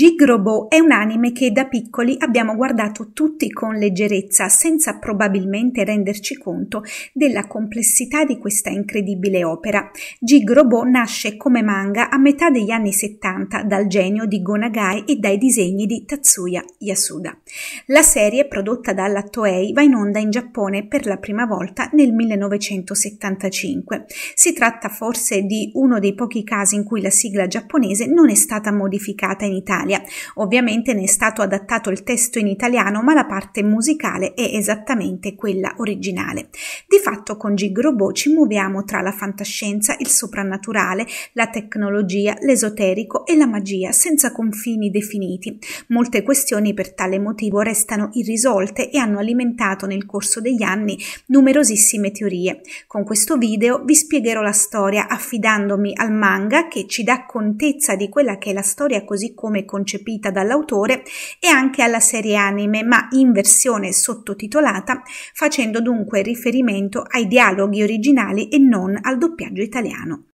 Jig Robot è un anime che da piccoli abbiamo guardato tutti con leggerezza, senza probabilmente renderci conto della complessità di questa incredibile opera. Jig Robot nasce come manga a metà degli anni 70 dal genio di Gonagai e dai disegni di Tatsuya Yasuda. La serie, prodotta dalla Toei, va in onda in Giappone per la prima volta nel 1975. Si tratta forse di uno dei pochi casi in cui la sigla giapponese non è stata modificata in Italia Italia. Ovviamente ne è stato adattato il testo in italiano, ma la parte musicale è esattamente quella originale. Di fatto con Gig Robot ci muoviamo tra la fantascienza, il soprannaturale, la tecnologia, l'esoterico e la magia senza confini definiti. Molte questioni per tale motivo restano irrisolte e hanno alimentato nel corso degli anni numerosissime teorie. Con questo video vi spiegherò la storia affidandomi al manga che ci dà contezza di quella che è la storia così come concepita dall'autore e anche alla serie anime, ma in versione sottotitolata, facendo dunque riferimento ai dialoghi originali e non al doppiaggio italiano.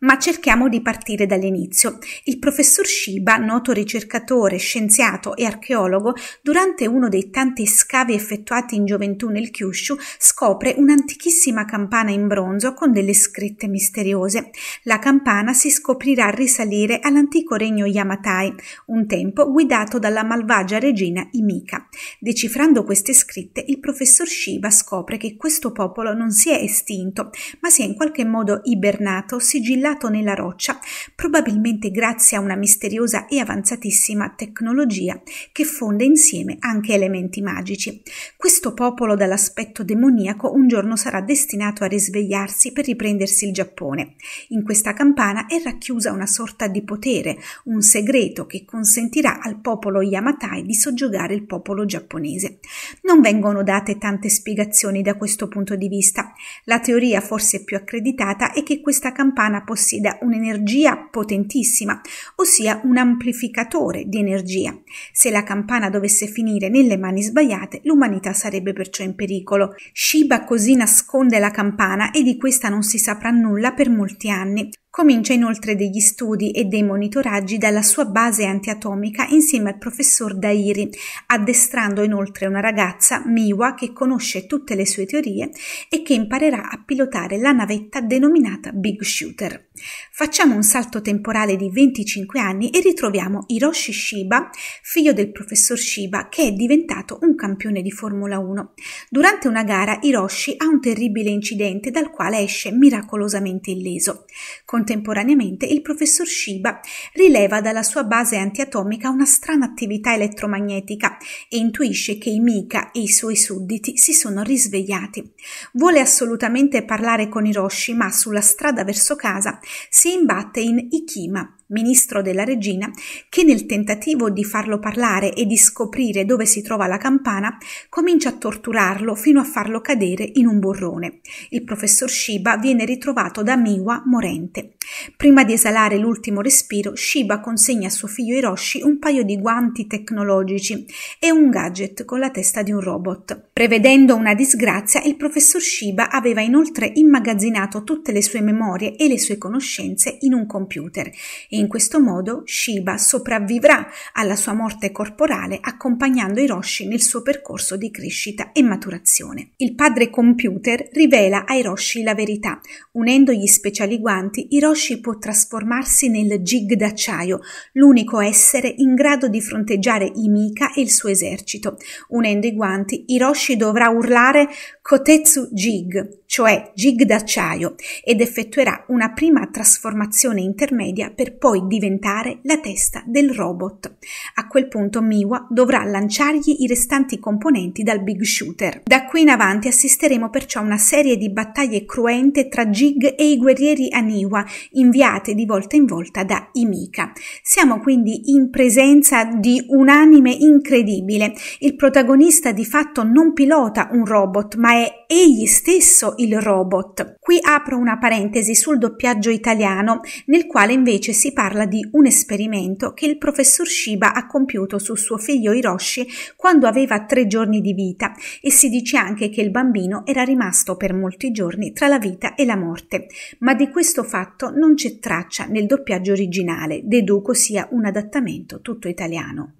Ma cerchiamo di partire dall'inizio. Il professor Shiba, noto ricercatore, scienziato e archeologo, durante uno dei tanti scavi effettuati in gioventù nel Kyushu, scopre un'antichissima campana in bronzo con delle scritte misteriose. La campana si scoprirà risalire all'antico regno Yamatai, un tempo guidato dalla malvagia regina Imika. Decifrando queste scritte, il professor Shiba scopre che questo popolo non si è estinto, ma si è in qualche modo ibernato, sigillo sigillato nella roccia, probabilmente grazie a una misteriosa e avanzatissima tecnologia che fonde insieme anche elementi magici. Questo popolo dall'aspetto demoniaco un giorno sarà destinato a risvegliarsi per riprendersi il Giappone. In questa campana è racchiusa una sorta di potere, un segreto che consentirà al popolo Yamatai di soggiogare il popolo giapponese. Non vengono date tante spiegazioni da questo punto di vista. La teoria forse più accreditata è che questa campana possiede un'energia potentissima, ossia un amplificatore di energia. Se la campana dovesse finire nelle mani sbagliate, l'umanità sarebbe perciò in pericolo. Shiba così nasconde la campana e di questa non si saprà nulla per molti anni, Comincia inoltre degli studi e dei monitoraggi dalla sua base antiatomica insieme al professor Dairi, addestrando inoltre una ragazza, Miwa, che conosce tutte le sue teorie e che imparerà a pilotare la navetta denominata Big Shooter. Facciamo un salto temporale di 25 anni e ritroviamo Hiroshi Shiba, figlio del professor Shiba, che è diventato un campione di Formula 1. Durante una gara Hiroshi ha un terribile incidente dal quale esce miracolosamente illeso. Con Contemporaneamente il professor Shiba rileva dalla sua base antiatomica una strana attività elettromagnetica e intuisce che i Mika e i suoi sudditi si sono risvegliati. Vuole assolutamente parlare con Hiroshi, ma sulla strada verso casa si imbatte in Ikima, ministro della regina, che nel tentativo di farlo parlare e di scoprire dove si trova la campana, comincia a torturarlo fino a farlo cadere in un burrone. Il professor Shiba viene ritrovato da Miwa morente. Prima di esalare l'ultimo respiro, Shiba consegna a suo figlio Hiroshi un paio di guanti tecnologici e un gadget con la testa di un robot. Prevedendo una disgrazia, il professor Shiba aveva inoltre immagazzinato tutte le sue memorie e le sue conoscenze in un computer e in questo modo Shiba sopravvivrà alla sua morte corporale accompagnando Hiroshi nel suo percorso di crescita e maturazione. Il padre computer rivela a Hiroshi la verità. Unendo gli speciali guanti, Hiroshi può trasformarsi nel Jig d'acciaio, l'unico essere in grado di fronteggiare i Mika e il suo esercito. Unendo i guanti, Hiroshi ci dovrà urlare Kotetsu Jig, cioè gig d'acciaio, ed effettuerà una prima trasformazione intermedia per poi diventare la testa del robot. A quel punto Miwa dovrà lanciargli i restanti componenti dal Big Shooter. Da qui in avanti assisteremo perciò a una serie di battaglie cruente tra Jig e i guerrieri Aniwa, inviate di volta in volta da Imika. Siamo quindi in presenza di un anime incredibile. Il protagonista di fatto non pilota un robot, ma è egli stesso il robot. Qui apro una parentesi sul doppiaggio italiano, nel quale invece si parla di un esperimento che il professor Shiba ha compiuto su suo figlio Hiroshi quando aveva tre giorni di vita e si dice anche che il bambino era rimasto per molti giorni tra la vita e la morte. Ma di questo fatto non c'è traccia nel doppiaggio originale, deduco sia un adattamento tutto italiano.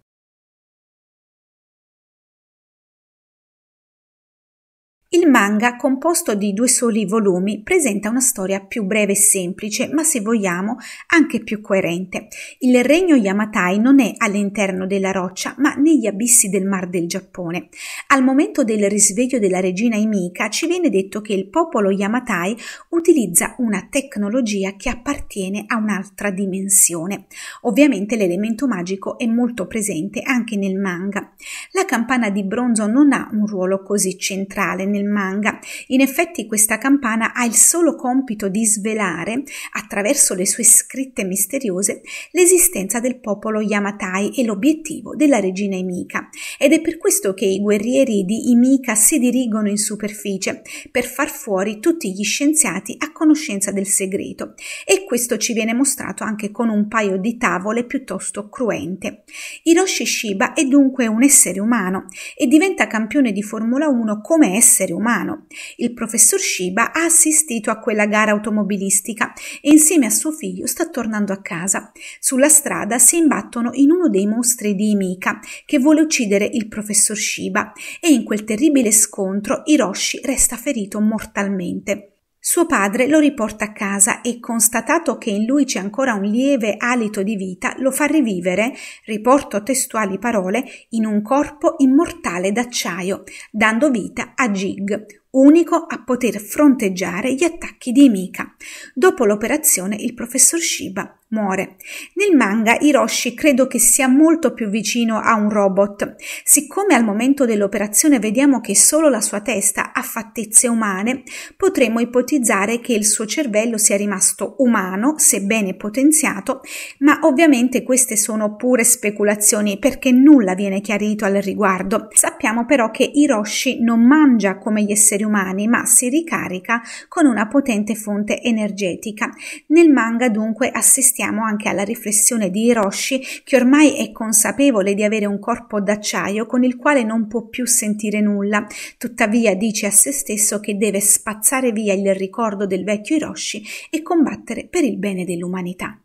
Il manga, composto di due soli volumi, presenta una storia più breve e semplice, ma se vogliamo anche più coerente. Il regno Yamatai non è all'interno della roccia, ma negli abissi del Mar del Giappone. Al momento del risveglio della regina Imika ci viene detto che il popolo Yamatai utilizza una tecnologia che appartiene a un'altra dimensione. Ovviamente l'elemento magico è molto presente anche nel manga. La campana di bronzo non ha un ruolo così centrale nel nel manga. In effetti questa campana ha il solo compito di svelare, attraverso le sue scritte misteriose, l'esistenza del popolo Yamatai e l'obiettivo della regina Imika. Ed è per questo che i guerrieri di Imika si dirigono in superficie, per far fuori tutti gli scienziati a conoscenza del segreto. E questo ci viene mostrato anche con un paio di tavole piuttosto cruente. Hiroshi Shiba è dunque un essere umano e diventa campione di Formula 1 come essere genere umano. Il professor Shiba ha assistito a quella gara automobilistica e insieme a suo figlio sta tornando a casa. Sulla strada si imbattono in uno dei mostri di Imika che vuole uccidere il professor Shiba e in quel terribile scontro Hiroshi resta ferito mortalmente. Suo padre lo riporta a casa e, constatato che in lui c'è ancora un lieve alito di vita, lo fa rivivere, riporto testuali parole, in un corpo immortale d'acciaio, dando vita a Jig, unico a poter fronteggiare gli attacchi di Mika. Dopo l'operazione il professor Shiba muore. Nel manga Hiroshi credo che sia molto più vicino a un robot. Siccome al momento dell'operazione vediamo che solo la sua testa ha fattezze umane, potremmo ipotizzare che il suo cervello sia rimasto umano, sebbene potenziato, ma ovviamente queste sono pure speculazioni perché nulla viene chiarito al riguardo. Sappiamo però che Hiroshi non mangia come gli esseri umani, ma si ricarica con una potente fonte energetica. Nel manga dunque assistiamo pensiamo anche alla riflessione di Hiroshi che ormai è consapevole di avere un corpo d'acciaio con il quale non può più sentire nulla, tuttavia dice a se stesso che deve spazzare via il ricordo del vecchio Hiroshi e combattere per il bene dell'umanità.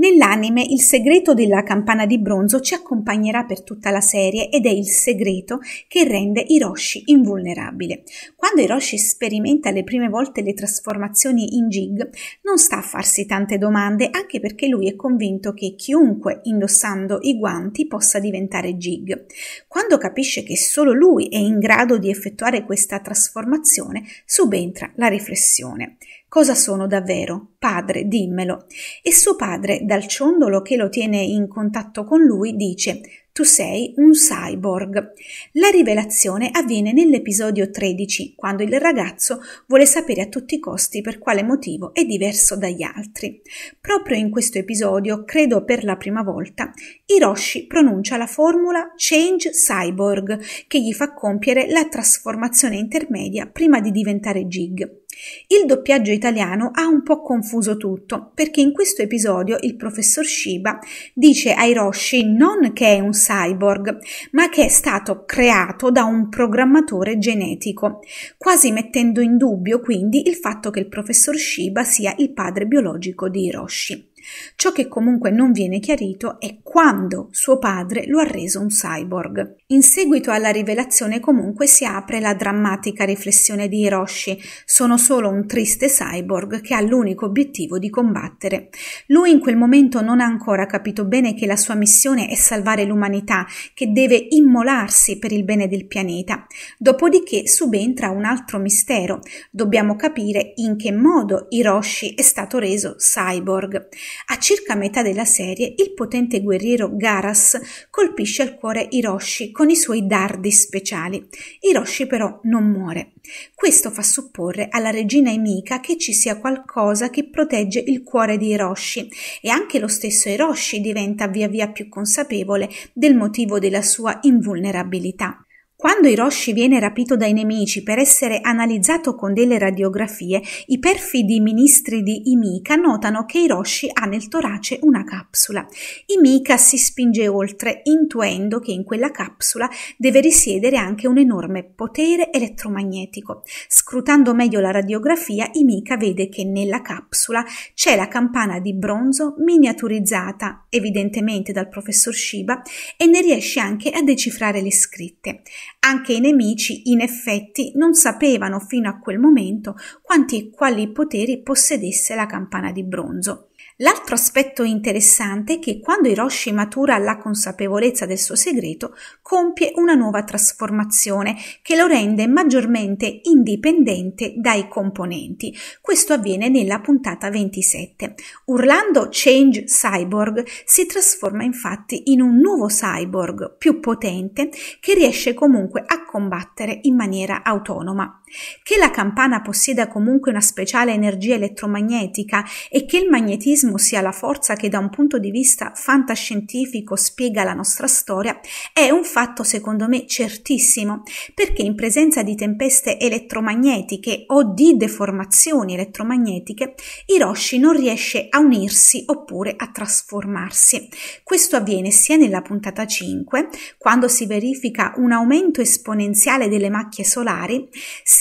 Nell'anime il segreto della campana di bronzo ci accompagnerà per tutta la serie ed è il segreto che rende Hiroshi invulnerabile. Quando Hiroshi sperimenta le prime volte le trasformazioni in jig, non sta a farsi tante domande anche perché lui è convinto che chiunque indossando i guanti possa diventare jig. Quando capisce che solo lui è in grado di effettuare questa trasformazione, subentra la riflessione. Cosa sono davvero? Padre, dimmelo. E suo padre, dal ciondolo che lo tiene in contatto con lui, dice tu sei un cyborg. La rivelazione avviene nell'episodio 13, quando il ragazzo vuole sapere a tutti i costi per quale motivo è diverso dagli altri. Proprio in questo episodio, credo per la prima volta, Hiroshi pronuncia la formula Change Cyborg, che gli fa compiere la trasformazione intermedia prima di diventare Jig. Il doppiaggio italiano ha un po' confuso tutto, perché in questo episodio il professor Shiba dice a Hiroshi non che è un cyborg, ma che è stato creato da un programmatore genetico, quasi mettendo in dubbio quindi il fatto che il professor Shiba sia il padre biologico di Hiroshi. Ciò che comunque non viene chiarito è quando suo padre lo ha reso un cyborg. In seguito alla rivelazione comunque si apre la drammatica riflessione di Hiroshi, sono solo un triste cyborg che ha l'unico obiettivo di combattere. Lui in quel momento non ha ancora capito bene che la sua missione è salvare l'umanità, che deve immolarsi per il bene del pianeta. Dopodiché subentra un altro mistero, dobbiamo capire in che modo Hiroshi è stato reso cyborg. A circa metà della serie, il potente guerriero Garas colpisce al cuore Hiroshi con i suoi dardi speciali. Hiroshi però non muore. Questo fa supporre alla regina Emika che ci sia qualcosa che protegge il cuore di Hiroshi e anche lo stesso Hiroshi diventa via via più consapevole del motivo della sua invulnerabilità. Quando Hiroshi viene rapito dai nemici per essere analizzato con delle radiografie, i perfidi ministri di Imika notano che Hiroshi ha nel torace una capsula. Imika si spinge oltre, intuendo che in quella capsula deve risiedere anche un enorme potere elettromagnetico. Scrutando meglio la radiografia, Imika vede che nella capsula c'è la campana di bronzo miniaturizzata, evidentemente dal professor Shiba, e ne riesce anche a decifrare le scritte. Anche i nemici, in effetti, non sapevano fino a quel momento quanti e quali poteri possedesse la campana di bronzo. L'altro aspetto interessante è che quando Hiroshi matura la consapevolezza del suo segreto, compie una nuova trasformazione che lo rende maggiormente indipendente dai componenti. Questo avviene nella puntata 27. Urlando Change Cyborg si trasforma infatti in un nuovo cyborg più potente che riesce comunque a combattere in maniera autonoma. Che la campana possieda comunque una speciale energia elettromagnetica e che il magnetismo sia la forza che da un punto di vista fantascientifico spiega la nostra storia è un fatto secondo me certissimo, perché in presenza di tempeste elettromagnetiche o di deformazioni elettromagnetiche, Hiroshi non riesce a unirsi oppure a trasformarsi. Questo avviene sia nella puntata 5, quando si verifica un aumento esponenziale delle macchie solari,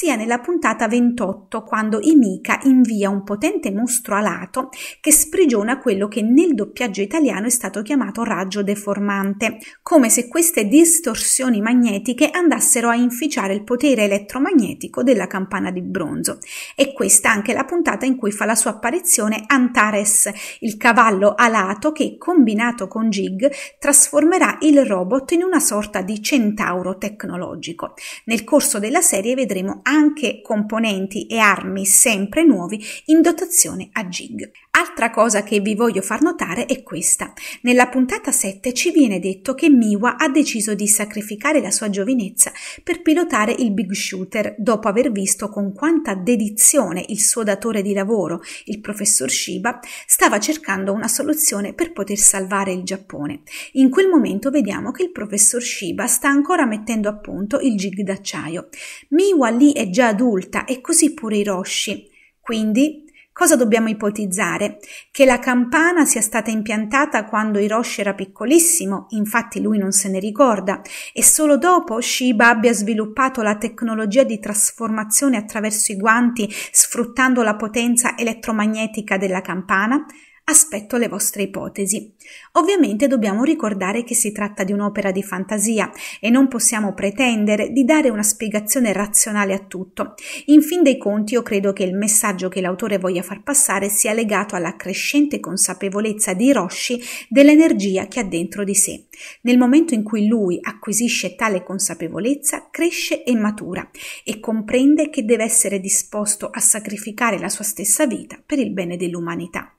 sia nella puntata 28 quando Imika invia un potente mostro alato che sprigiona quello che nel doppiaggio italiano è stato chiamato raggio deformante, come se queste distorsioni magnetiche andassero a inficiare il potere elettromagnetico della campana di bronzo. E questa anche la puntata in cui fa la sua apparizione Antares, il cavallo alato che combinato con Jig trasformerà il robot in una sorta di centauro tecnologico. Nel corso della serie vedremo anche componenti e armi sempre nuovi in dotazione a Jig. Altra cosa che vi voglio far notare è questa. Nella puntata 7 ci viene detto che Miwa ha deciso di sacrificare la sua giovinezza per pilotare il Big Shooter dopo aver visto con quanta dedizione il suo datore di lavoro, il professor Shiba, stava cercando una soluzione per poter salvare il Giappone. In quel momento vediamo che il professor Shiba sta ancora mettendo a punto il jig d'acciaio. Miwa lì è già adulta e così pure Hiroshi. Quindi, cosa dobbiamo ipotizzare? Che la campana sia stata impiantata quando Hiroshi era piccolissimo, infatti lui non se ne ricorda, e solo dopo Shiba abbia sviluppato la tecnologia di trasformazione attraverso i guanti sfruttando la potenza elettromagnetica della campana? Aspetto le vostre ipotesi. Ovviamente dobbiamo ricordare che si tratta di un'opera di fantasia e non possiamo pretendere di dare una spiegazione razionale a tutto. In fin dei conti io credo che il messaggio che l'autore voglia far passare sia legato alla crescente consapevolezza di Roshi dell'energia che ha dentro di sé. Nel momento in cui lui acquisisce tale consapevolezza, cresce e matura e comprende che deve essere disposto a sacrificare la sua stessa vita per il bene dell'umanità.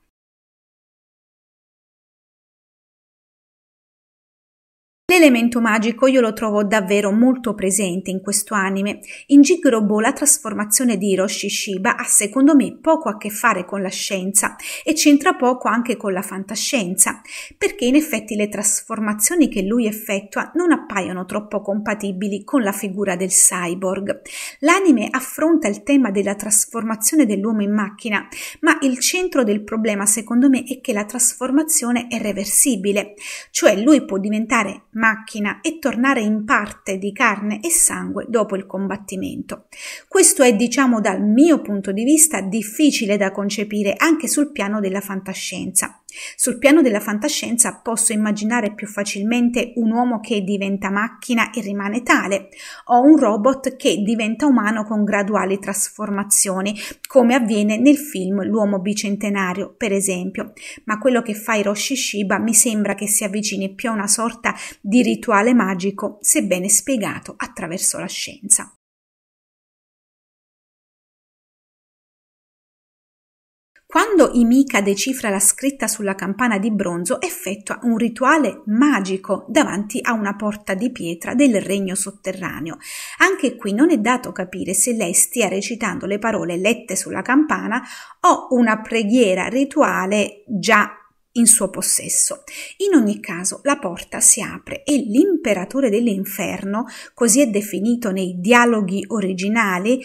L'elemento magico io lo trovo davvero molto presente in questo anime. In Jigorobo la trasformazione di Hiroshi Shiba ha secondo me poco a che fare con la scienza e c'entra poco anche con la fantascienza, perché in effetti le trasformazioni che lui effettua non appaiono troppo compatibili con la figura del cyborg. L'anime affronta il tema della trasformazione dell'uomo in macchina, ma il centro del problema secondo me è che la trasformazione è reversibile, cioè lui può diventare macchina e tornare in parte di carne e sangue dopo il combattimento. Questo è, diciamo, dal mio punto di vista difficile da concepire anche sul piano della fantascienza. Sul piano della fantascienza posso immaginare più facilmente un uomo che diventa macchina e rimane tale, o un robot che diventa umano con graduali trasformazioni, come avviene nel film L'uomo bicentenario, per esempio, ma quello che fa Hiroshi Shiba mi sembra che si avvicini più a una sorta di rituale magico, sebbene spiegato attraverso la scienza. Quando Imika decifra la scritta sulla campana di bronzo, effettua un rituale magico davanti a una porta di pietra del regno sotterraneo. Anche qui non è dato capire se lei stia recitando le parole lette sulla campana o una preghiera rituale già in suo possesso. In ogni caso la porta si apre e l'imperatore dell'inferno, così è definito nei dialoghi originali,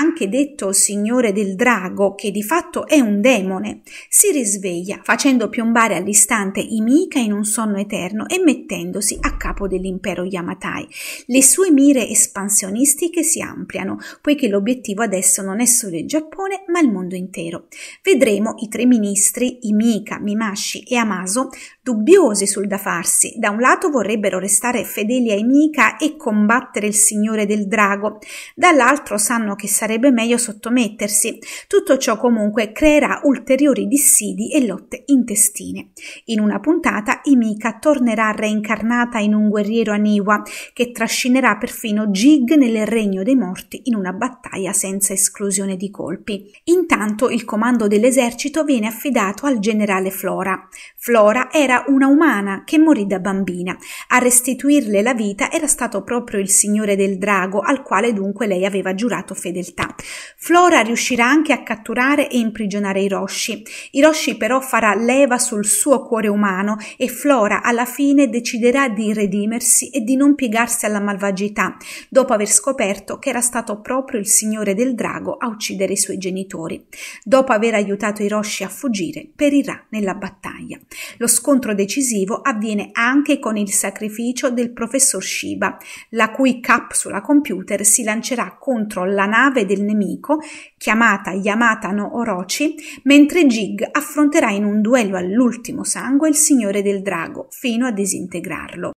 anche detto signore del drago, che di fatto è un demone, si risveglia facendo piombare all'istante i Mika in un sonno eterno e mettendosi a capo dell'impero Yamatai. Le sue mire espansionistiche si ampliano, poiché l'obiettivo adesso non è solo il Giappone, ma il mondo intero. Vedremo i tre ministri, i Mika, Mimashi e Amaso, dubbiosi sul da farsi. Da un lato vorrebbero restare fedeli ai Mica e combattere il signore del drago, dall'altro sanno che sarebbe meglio sottomettersi. Tutto ciò comunque creerà ulteriori dissidi e lotte intestine. In una puntata Imika tornerà reincarnata in un guerriero Aniwa che trascinerà perfino Jig nel regno dei morti in una battaglia senza esclusione di colpi. Intanto il comando dell'esercito viene affidato al generale Flora. Flora era una umana che morì da bambina. A restituirle la vita era stato proprio il signore del drago, al quale dunque lei aveva giurato fedeltà. Flora riuscirà anche a catturare e imprigionare Hiroshi. Hiroshi però farà leva sul suo cuore umano e Flora alla fine deciderà di redimersi e di non piegarsi alla malvagità, dopo aver scoperto che era stato proprio il signore del drago a uccidere i suoi genitori, dopo aver aiutato Hiroshi a fuggire, perirà nella battaglia. Lo scontro scontro decisivo avviene anche con il sacrificio del professor Shiba, la cui capsula computer si lancerà contro la nave del nemico, chiamata Yamata no Orochi, mentre Jig affronterà in un duello all'ultimo sangue il signore del drago, fino a disintegrarlo.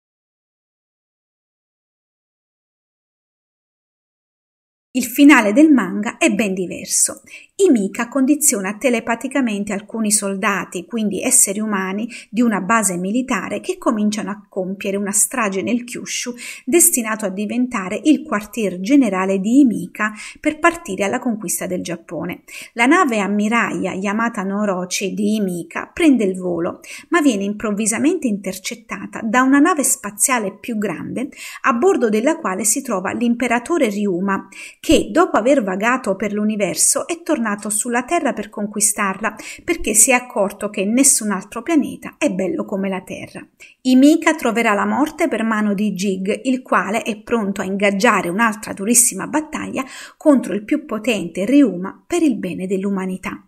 Il finale del manga è ben diverso. Imika condiziona telepaticamente alcuni soldati, quindi esseri umani, di una base militare che cominciano a compiere una strage nel Kyushu destinato a diventare il quartier generale di Imika per partire alla conquista del Giappone. La nave ammiraglia Yamata no di Imika prende il volo, ma viene improvvisamente intercettata da una nave spaziale più grande a bordo della quale si trova l'imperatore Ryuma che dopo aver vagato per l'universo è tornato sulla Terra per conquistarla perché si è accorto che nessun altro pianeta è bello come la Terra. Imika troverà la morte per mano di Jig, il quale è pronto a ingaggiare un'altra durissima battaglia contro il più potente Ryuma per il bene dell'umanità.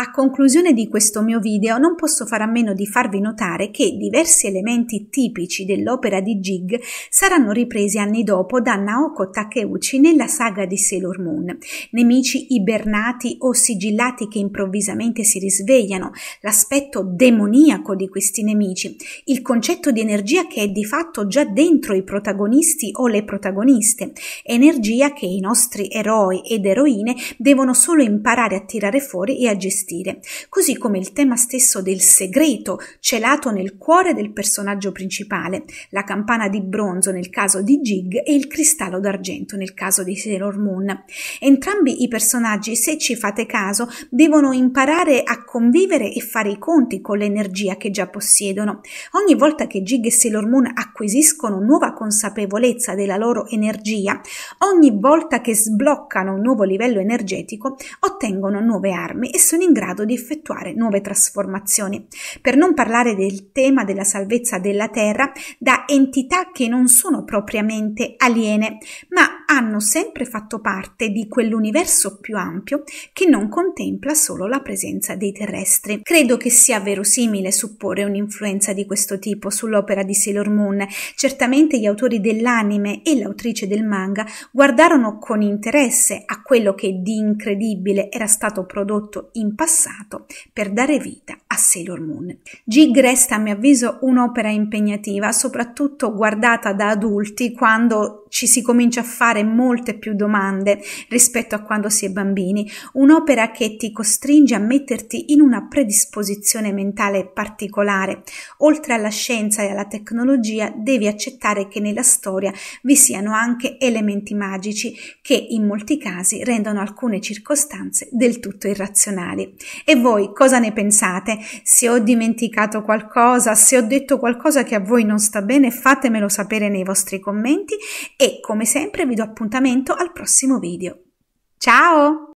A conclusione di questo mio video non posso fare a meno di farvi notare che diversi elementi tipici dell'opera di Jig saranno ripresi anni dopo da Naoko Takeuchi nella saga di Sailor Moon. Nemici ibernati o sigillati che improvvisamente si risvegliano, l'aspetto demoniaco di questi nemici, il concetto di energia che è di fatto già dentro i protagonisti o le protagoniste, energia che i nostri eroi ed eroine devono solo imparare a tirare fuori e a gestire gestire, così come il tema stesso del segreto celato nel cuore del personaggio principale, la campana di bronzo nel caso di Jig e il cristallo d'argento nel caso di Sailor Moon. Entrambi i personaggi, se ci fate caso, devono imparare a convivere e fare i conti con l'energia che già possiedono. Ogni volta che Jig e Sailor Moon acquisiscono nuova consapevolezza della loro energia, ogni volta che sbloccano un nuovo livello energetico, ottengono nuove armi e sono in grado grado di effettuare nuove trasformazioni. Per non parlare del tema della salvezza della Terra da entità che non sono propriamente aliene, ma hanno sempre fatto parte di quell'universo più ampio che non contempla solo la presenza dei terrestri. Credo che sia verosimile supporre un'influenza di questo tipo sull'opera di Sailor Moon. Certamente gli autori dell'anime e l'autrice del manga guardarono con interesse a quello che di incredibile era stato prodotto in passato per dare vita a Sailor Moon. Gig resta a mio avviso un'opera impegnativa, soprattutto guardata da adulti quando ci si comincia a fare molte più domande rispetto a quando si è bambini, un'opera che ti costringe a metterti in una predisposizione mentale particolare. Oltre alla scienza e alla tecnologia devi accettare che nella storia vi siano anche elementi magici che in molti casi rendono alcune circostanze del tutto irrazionali. E voi cosa ne pensate? Se ho dimenticato qualcosa, se ho detto qualcosa che a voi non sta bene, fatemelo sapere nei vostri commenti e come sempre vi do appuntamento al prossimo video. Ciao!